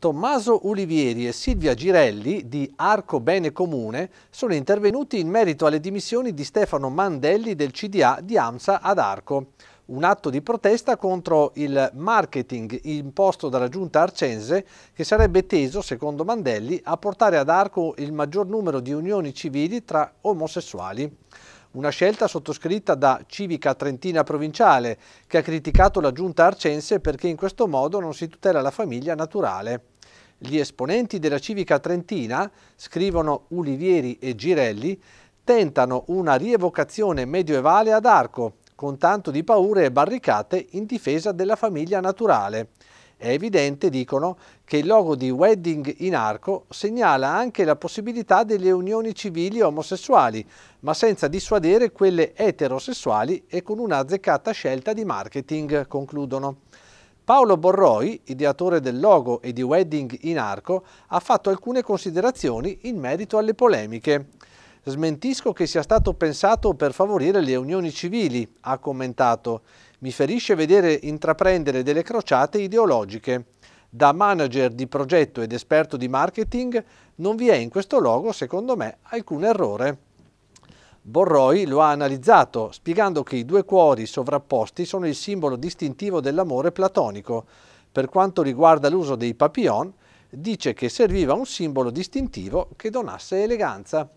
Tommaso Ulivieri e Silvia Girelli di Arco Bene Comune sono intervenuti in merito alle dimissioni di Stefano Mandelli del CDA di AMSA ad Arco. Un atto di protesta contro il marketing imposto dalla giunta arcense che sarebbe teso, secondo Mandelli, a portare ad Arco il maggior numero di unioni civili tra omosessuali. Una scelta sottoscritta da Civica Trentina Provinciale, che ha criticato la giunta arcense perché in questo modo non si tutela la famiglia naturale. Gli esponenti della Civica Trentina, scrivono Ulivieri e Girelli, tentano una rievocazione medioevale ad arco, con tanto di paure e barricate in difesa della famiglia naturale è evidente, dicono, che il logo di Wedding in arco segnala anche la possibilità delle unioni civili omosessuali, ma senza dissuadere quelle eterosessuali e con una azzeccata scelta di marketing, concludono. Paolo Borroi, ideatore del logo e di Wedding in arco, ha fatto alcune considerazioni in merito alle polemiche. Smentisco che sia stato pensato per favorire le unioni civili, ha commentato. Mi ferisce vedere intraprendere delle crociate ideologiche. Da manager di progetto ed esperto di marketing non vi è in questo logo, secondo me, alcun errore. Borroi lo ha analizzato, spiegando che i due cuori sovrapposti sono il simbolo distintivo dell'amore platonico. Per quanto riguarda l'uso dei papillon, dice che serviva un simbolo distintivo che donasse eleganza.